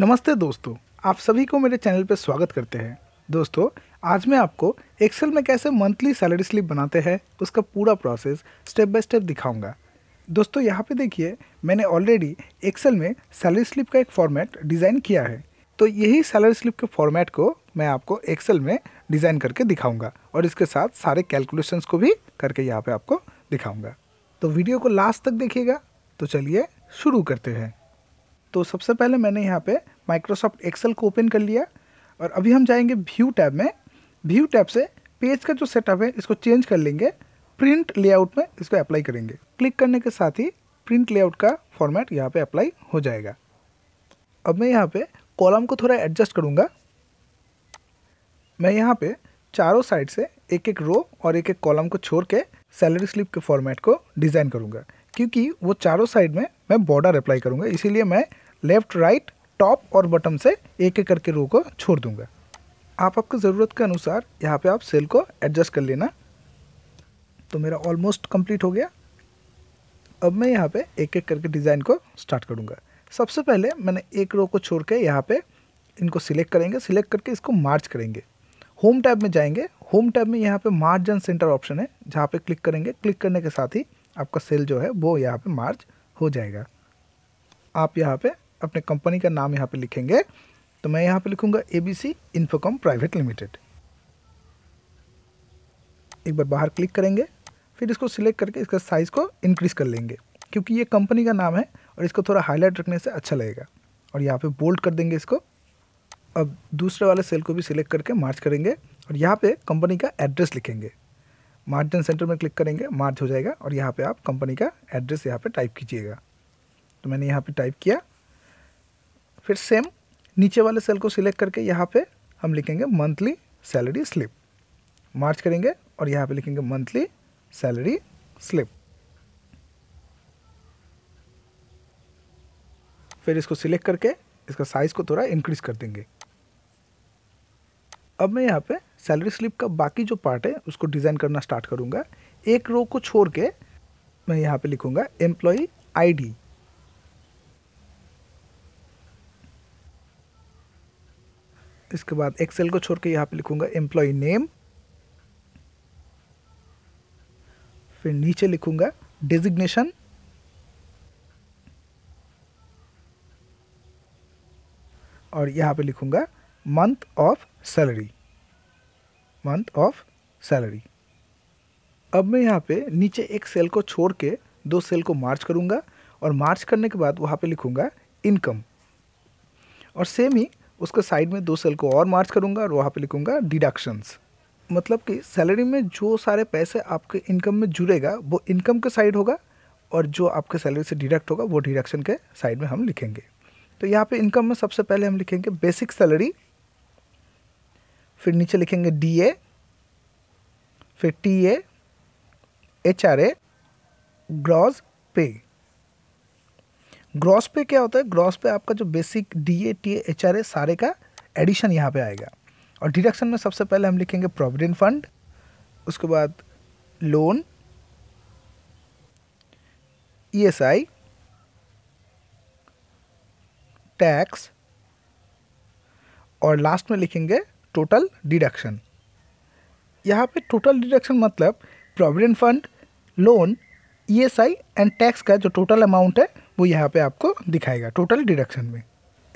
नमस्ते दोस्तों आप सभी को मेरे चैनल पर स्वागत करते हैं दोस्तों आज मैं आपको एक्सेल में कैसे मंथली सैलरी स्लिप बनाते हैं उसका पूरा प्रोसेस स्टेप बाय स्टेप दिखाऊंगा दोस्तों यहाँ पे देखिए मैंने ऑलरेडी एक्सेल में सैलरी स्लिप का एक फॉर्मेट डिज़ाइन किया है तो यही सैलरी स्लिप के फॉर्मेट को मैं आपको एक्सेल में डिज़ाइन करके दिखाऊँगा और इसके साथ सारे कैलकुलेशंस को भी करके यहाँ पर आपको दिखाऊँगा तो वीडियो को लास्ट तक देखिएगा तो चलिए शुरू करते हैं तो सबसे पहले मैंने यहाँ पे माइक्रोसॉफ्ट एक्सेल को ओपन कर लिया और अभी हम जाएंगे व्यू टैब में व्यू टैब से पेज का जो सेटअप है इसको चेंज कर लेंगे प्रिंट लेआउट में इसको अप्लाई करेंगे क्लिक करने के साथ ही प्रिंट लेआउट का फॉर्मेट यहाँ पे अप्लाई हो जाएगा अब मैं यहाँ पे कॉलम को थोड़ा एडजस्ट करूँगा मैं यहाँ पे चारों साइड से एक एक रो और एक एक कॉलम को छोड़ के सैलरी स्लिप के फॉर्मेट को डिज़ाइन करूँगा क्योंकि वो चारों साइड में मैं बॉर्डर अप्लाई करूँगा इसीलिए मैं लेफ्ट राइट टॉप और बटम से एक एक करके रो को छोड़ दूंगा आप आपको ज़रूरत के अनुसार यहाँ पे आप सेल को एडजस्ट कर लेना तो मेरा ऑलमोस्ट कंप्लीट हो गया अब मैं यहाँ पे एक एक करके डिज़ाइन को स्टार्ट करूँगा सबसे पहले मैंने एक रो को छोड़ के यहाँ पे इनको सिलेक्ट करेंगे सिलेक्ट करके इसको मार्च करेंगे होम टैब में जाएंगे होम टैब में यहाँ पे मार्च एंड सेंटर ऑप्शन है जहाँ पे क्लिक करेंगे क्लिक करने के साथ ही आपका सेल जो है वो यहाँ पे मार्च हो जाएगा आप यहाँ पे अपने कंपनी का नाम यहाँ पे लिखेंगे तो मैं यहाँ पे लिखूँगा A B C Infocom private limited एक बार बाहर क्लिक करेंगे फिर इसको सिलेक्ट करके इसका साइज़ को इनक्रीज़ कर लेंगे क्योंकि ये कंपनी का नाम है और इसको थोड़ा हाईलाइट रखने से अच्छा लगेगा और यहाँ पे बोल्ड कर देंगे इसको अब दूसरे वाले सेल को भी सिलेक्ट करके मार्च करेंगे और यहाँ पे कंपनी का एड्रेस लिखेंगे मार्जिन सेंटर में क्लिक करेंगे मार्च हो जाएगा और यहाँ पे आप कंपनी का एड्रेस यहाँ पे टाइप कीजिएगा तो मैंने यहाँ पे टाइप किया फिर सेम नीचे वाले सेल को सिलेक्ट करके यहाँ पे हम लिखेंगे मंथली सैलरी स्लिप मार्च करेंगे और यहाँ पे लिखेंगे मंथली सैलरी स्लिप फिर इसको सिलेक्ट करके इसका साइज़ को थोड़ा इंक्रीज़ कर देंगे अब मैं यहाँ पर सैलरी स्लिप का बाकी जो पार्ट है उसको डिज़ाइन करना स्टार्ट करूँगा एक रो को छोड़ के मैं यहाँ पे लिखूँगा एम्प्लॉई आईडी इसके बाद एक्सेल को छोड़ के यहाँ पे लिखूँगा एम्प्लॉय नेम फिर नीचे लिखूँगा डिजिग्नेशन और यहाँ पे लिखूंगा month of salary month of salary अब मैं यहाँ पे नीचे एक सेल को छोड़ के दो सेल को मार्च करूँगा और मार्च करने के बाद वहाँ पे लिखूँगा इनकम और सेम ही उसके साइड में दो सेल को और मार्च करूँगा और वहाँ पे लिखूँगा डिडक्शंस मतलब कि सैलरी में जो सारे पैसे आपके इनकम में जुड़ेगा वो इनकम के साइड होगा और जो आपके सैलरी से डिडक्ट होगा वो डिडक्शन के साइड में हम लिखेंगे तो यहाँ पे इनकम में सबसे पहले हम लिखेंगे बेसिक सैलरी फिर नीचे लिखेंगे डी ए फिर T A H R A gross pay gross pay क्या होता है ग्रॉस पे आपका जो basic D A T H R A सारे का एडिशन यहाँ पे आएगा और डिडक्शन में सबसे पहले हम लिखेंगे प्रोविडेंट फंड उसके बाद loan E S I tax और लास्ट में लिखेंगे टोटल डिडक्शन यहाँ पे टोटल डिडक्शन मतलब provident fund loan ESI and tax का जो टोटल अमाउंट है वो यहाँ पे आपको दिखाएगा टोटल डिडक्शन में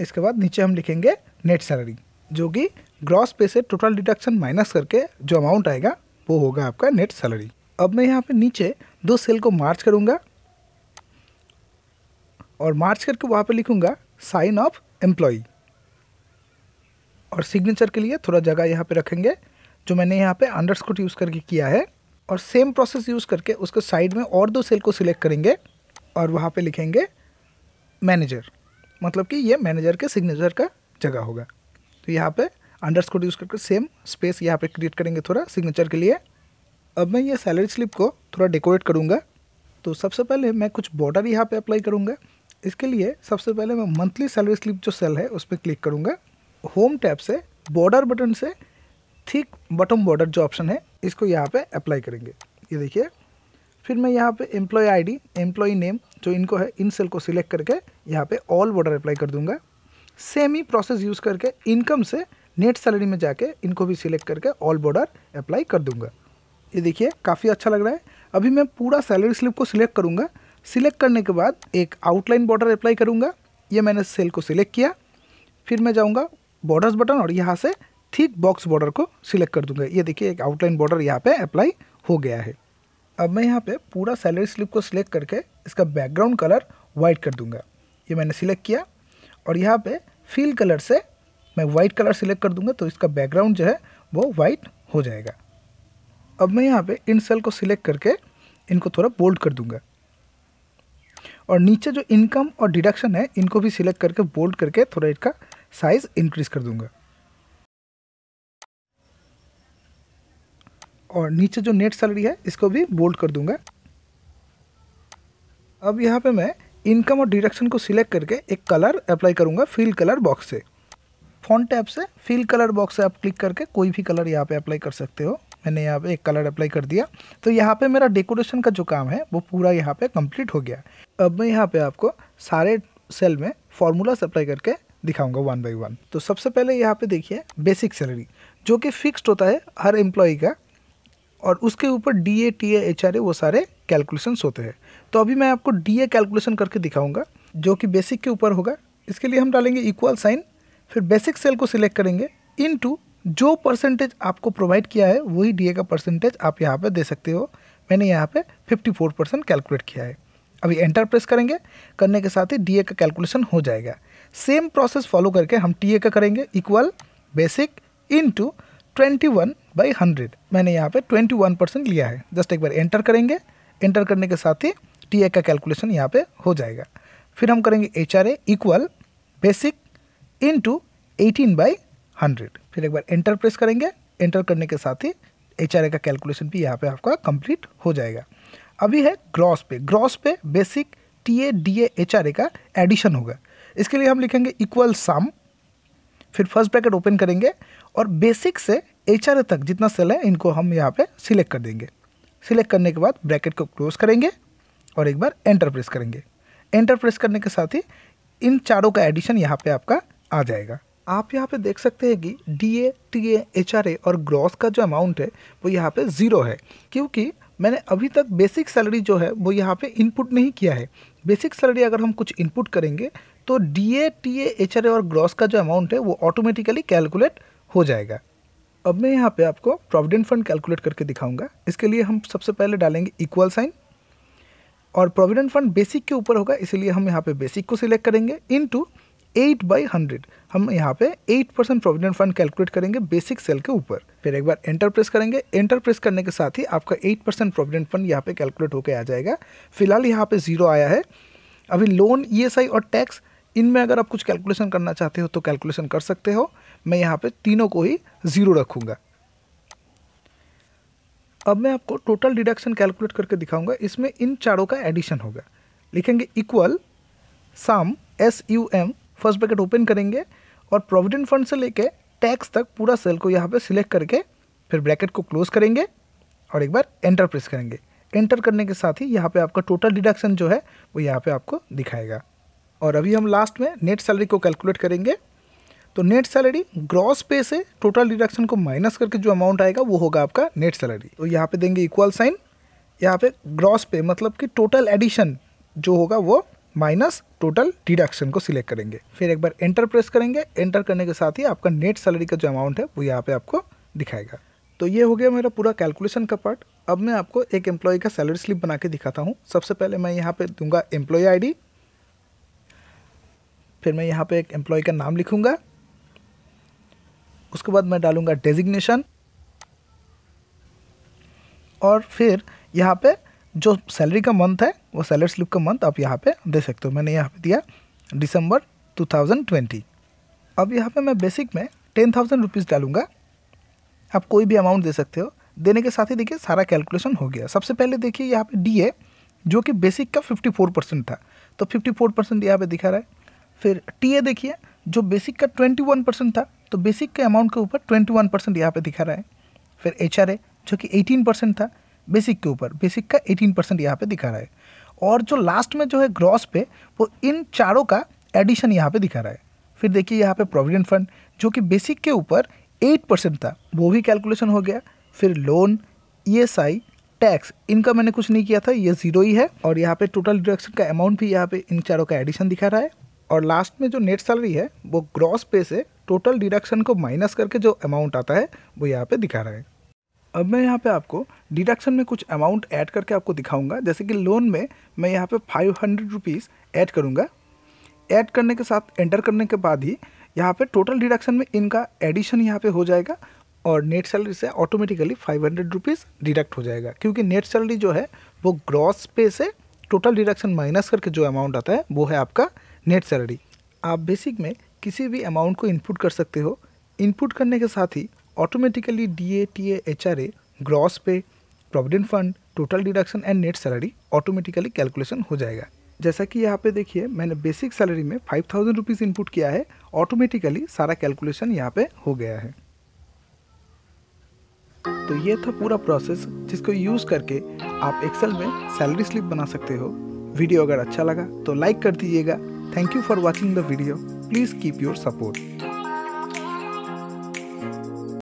इसके बाद नीचे हम लिखेंगे नेट सैलरी जो कि ग्रॉस पे से टोटल डिडक्शन माइनस करके जो अमाउंट आएगा वो होगा आपका नेट सैलरी अब मैं यहाँ पे नीचे दो सेल को मार्च करूँगा और मार्च करके वहाँ पे लिखूँगा साइन ऑफ एम्प्लॉई और सिग्नेचर के लिए थोड़ा जगह यहाँ पे रखेंगे जो मैंने यहाँ पे अंडरस्कोट यूज़ करके किया है और सेम प्रोसेस यूज़ करके उसके साइड में और दो सेल को सिलेक्ट करेंगे और वहाँ पे लिखेंगे मैनेजर मतलब कि ये मैनेजर के सिग्नेचर का जगह होगा तो यहाँ पे अंडरस्कोट यूज़ करके सेम स्पेस यहाँ पे क्रिएट करेंगे थोड़ा सिग्नेचर के लिए अब मैं ये सैलरी स्लिप को थोड़ा डेकोरेट करूँगा तो सबसे पहले मैं कुछ बॉर्डर यहाँ पर अप्लाई करूँगा इसके लिए सबसे पहले मैं मंथली सैलरी स्लिप जो सेल है उस पर क्लिक करूँगा होम टैब से बॉर्डर बटन से थिक बटम बॉर्डर जो ऑप्शन है इसको यहाँ पे अप्लाई करेंगे ये देखिए फिर मैं यहाँ पे एम्प्लॉय आईडी एम्प्लॉय नेम जो इनको है इन सेल को सिलेक्ट करके यहाँ पे ऑल बॉर्डर अप्लाई कर दूंगा सेम ही प्रोसेस यूज़ करके इनकम से नेट सैलरी में जाके इनको भी सिलेक्ट करके ऑल बॉर्डर अप्लाई कर दूंगा ये देखिए काफ़ी अच्छा लग रहा है अभी मैं पूरा सैलरी स्लिप को सिलेक्ट करूँगा सिलेक्ट करने के बाद एक आउटलाइन बॉर्डर अप्लाई करूँगा ये मैंने सेल को सिलेक्ट किया फिर मैं जाऊँगा बॉर्डर्स बटन और यहाँ से थिक बॉक्स बॉर्डर को सिलेक्ट कर दूंगा ये देखिए एक आउटलाइन बॉर्डर यहाँ पे अप्लाई हो गया है अब मैं यहाँ पे पूरा सैलरी स्लिप को सिलेक्ट करके इसका बैकग्राउंड कलर वाइट कर दूंगा ये मैंने सिलेक्ट किया और यहाँ पे फील कलर से मैं वाइट कलर सिलेक्ट कर दूंगा तो इसका बैकग्राउंड जो है वो वाइट हो जाएगा अब मैं यहाँ पर इन सेल को सिलेक्ट करके इनको थोड़ा बोल्ड कर दूँगा और नीचे जो इनकम और डिडक्शन है इनको भी सिलेक्ट करके बोल्ड करके थोड़ा इसका साइज़ इंक्रीज़ कर दूंगा और नीचे जो नेट सैलरी है इसको भी बोल्ड कर दूंगा अब यहाँ पे मैं इनकम और डिरेक्शन को सिलेक्ट करके एक कलर अप्लाई करूँगा फील कलर बॉक्स से फोन टैब से फील कलर बॉक्स से आप क्लिक करके कोई भी कलर यहाँ पे अप्लाई कर सकते हो मैंने यहाँ पे एक कलर अप्लाई कर दिया तो यहाँ पे मेरा डेकोरेशन का जो काम है वो पूरा यहाँ पे कंप्लीट हो गया अब मैं यहाँ पे आपको सारे सेल में फार्मूलास अप्लाई करके दिखाऊंगा वन बाई वन तो सबसे पहले यहाँ पे देखिए बेसिक सैलरी जो कि फिक्स्ड होता है हर एम्प्लॉय का और उसके ऊपर D A T H R A वो सारे कैलकुलेशंस होते हैं तो अभी मैं आपको डी ए कैलकुलेशन करके दिखाऊंगा जो कि बेसिक के ऊपर होगा इसके लिए हम डालेंगे इक्वल साइन फिर बेसिक सेल को सिलेक्ट करेंगे इन टू जो परसेंटेज आपको प्रोवाइड किया है वही डी का परसेंटेज आप यहाँ पर दे सकते हो मैंने यहाँ पर फिफ्टी फोर परसेंट कैलकुलेट किया है अभी एंटर प्रेस करेंगे करने के साथ ही डी का कैलकुलेशन हो जाएगा सेम प्रोसेस फॉलो करके हम टी का करेंगे equal basic into twenty one by hundred मैंने यहाँ पे ट्वेंटी वन परसेंट लिया है जस्ट एक बार एंटर करेंगे एंटर करने के साथ ही टी का कैलकुलेशन यहाँ पे हो जाएगा फिर हम करेंगे H R equal equal basic into eighteen by hundred फिर एक बार एंटर प्रेस करेंगे एंटर करने के साथ ही एच आर ए का कैलकुलेशन भी यहाँ पे आपका कंप्लीट हो जाएगा अभी है gross pay gross pay basic T A D H R A का एडिशन होगा इसके लिए हम लिखेंगे इक्वल सम फिर फर्स्ट ब्रैकेट ओपन करेंगे और बेसिक से एच आर ए तक जितना सेल है इनको हम यहाँ पे सिलेक्ट कर देंगे सिलेक्ट करने के बाद ब्रैकेट को क्लोज करेंगे और एक बार एंटर प्रेस करेंगे एंटर प्रेस करने के साथ ही इन चारों का एडिशन यहाँ पे आपका आ जाएगा आप यहाँ पे देख सकते हैं कि D A T A H R A और ग्रॉस का जो अमाउंट है वो यहाँ पे ज़ीरो है क्योंकि मैंने अभी तक बेसिक सैलरी जो है वो यहाँ पे इनपुट नहीं किया है बेसिक सैलरी अगर हम कुछ इनपुट करेंगे तो D A T H R A और ग्रॉस का जो अमाउंट है वो ऑटोमेटिकली कैलकुलेट हो जाएगा अब मैं यहाँ पे आपको प्रोविडेंट फंड कैलकुलेट करके दिखाऊंगा इसके लिए हम सबसे पहले डालेंगे इक्वल साइन और प्रोविडेंट फंड बेसिक के ऊपर होगा इसलिए हम यहाँ पे बेसिक को सिलेक्ट करेंगे into eight by hundred हम यहाँ पे eight percent provident fund calculate करेंगे बेसिक सेल के ऊपर फिर एक बार एंटर प्रेस करेंगे एंटर प्रेस करने के साथ ही आपका एट परसेंट प्रोविडेंट फंड यहाँ पे कैलकुलेट होकर आ जाएगा फिलहाल यहाँ पे जीरो आया है अभी लोन ईएसआई e और टैक्स इनमें अगर आप कुछ कैलकुलेशन करना चाहते हो तो कैलकुलेशन कर सकते हो मैं यहाँ पे तीनों को ही ज़ीरो रखूँगा अब मैं आपको टोटल डिडक्शन कैलकुलेट करके दिखाऊंगा इसमें इन चारों का एडिशन होगा लिखेंगे equal sum S U M first bracket open करेंगे और प्रोविडेंट फंड से लेके टैक्स तक पूरा सेल को यहाँ पे सिलेक्ट करके फिर ब्रैकेट को क्लोज करेंगे और एक बार एंटर प्रेस करेंगे एंटर करने के साथ ही यहाँ पे आपका टोटल डिडक्शन जो है वो यहाँ पे आपको दिखाएगा और अभी हम लास्ट में नेट सैलरी को कैलकुलेट करेंगे तो नेट सैलरी ग्रॉस पे से टोटल डिडक्शन को माइनस करके जो अमाउंट आएगा वो होगा आपका नेट सैलरी तो यहाँ पे देंगे इक्वल साइन यहाँ पे ग्रॉस पे मतलब कि टोटल एडिशन जो होगा वो माइनस टोटल डिडक्शन को सिलेक्ट करेंगे फिर एक बार एंटर प्रेस करेंगे एंटर करने के साथ ही आपका नेट सैलरी का जो अमाउंट है वो यहाँ पे आपको दिखाएगा तो ये हो गया मेरा पूरा कैलकुलेशन का पार्ट अब मैं आपको एक एम्प्लॉय का सैलरी स्लिप बना के दिखाता हूँ सबसे पहले मैं यहाँ पे दूंगा एम्प्लॉय आईडी फिर मैं यहाँ पे एक एम्प्लॉय का नाम लिखूँगा उसके बाद मैं डालूँगा डेजिग्नेशन और फिर यहाँ पे जो सैलरी का मंथ है वो सैलरी स्लिप का मंथ आप यहाँ पे दे सकते हो मैंने यहाँ पे दिया दिसंबर 2020 अब यहाँ पे मैं बेसिक में टेन थाउजेंड रुपीज़ डालूँगा आप कोई भी अमाउंट दे सकते हो देने के साथ ही देखिए सारा कैलकुलेशन हो गया सबसे पहले देखिए यहाँ पे डी ए जो कि बेसिक का फिफ्टी परसेंट था तो फिफ़्टी फोर परसेंट यहाँ पर दिखा रहा है फिर टी ए देखिए जो बेसिक का ट्वेंटी परसेंट था तो बेसिक के अमाउंट के ऊपर ट्वेंटी वन परसेंट यहाँ पर दिखा रहा है फिर एच आर ए जो कि एटीन परसेंट था बेसिक के ऊपर बेसिक का एटीन परसेंट यहाँ पर दिखा रहा है और जो लास्ट में जो है ग्रॉस पे वो इन चारों का एडिशन यहाँ पे दिखा रहा है फिर देखिए यहाँ पे प्रोविडेंट फंड जो कि बेसिक के ऊपर एट परसेंट था वो भी कैलकुलेशन हो गया फिर लोन ईएसआई टैक्स इनका मैंने कुछ नहीं किया था ये ज़ीरो ही है और यहाँ पे टोटल डिडक्शन का अमाउंट भी यहाँ पे इन चारों का एडिशन दिखा रहा है और लास्ट में जो नेट सैलरी है वो ग्रॉस पे से टोटल डिडक्शन को माइनस करके जो अमाउंट आता है वो यहाँ पे दिखा रहा है अब मैं यहाँ पे आपको डिडक्शन में कुछ अमाउंट ऐड करके आपको दिखाऊंगा जैसे कि लोन में मैं यहाँ पे फाइव हंड्रेड रुपीज़ ऐड करूँगा ऐड करने के साथ एंटर करने के बाद ही यहाँ पे टोटल डिडक्शन में इनका एडिशन यहाँ पे हो जाएगा और नेट सैलरी से automatically five hundred rupees deduct हो जाएगा क्योंकि नेट सैलरी जो है वो ग्रॉस पे से टोटल डिडक्शन माइनस करके जो अमाउंट आता है वो है आपका नेट सैलरी आप बेसिक में किसी भी अमाउंट को इनपुट कर सकते हो इनपुट करने के साथ ही automatically D A T H R A gross pay provident fund total deduction and net salary automatically calculation हो जाएगा जैसा कि यहाँ पे देखिए मैंने बेसिक सैलरी में फाइव थाउजेंड रुपीज़ इनपुट किया है ऑटोमेटिकली सारा कैलकुलेशन यहाँ पे हो गया है तो ये था पूरा प्रोसेस जिसको यूज़ करके आप एक्सेल में सैलरी स्लिप बना सकते हो वीडियो अगर अच्छा लगा तो लाइक कर दीजिएगा thank you for watching the video please keep your support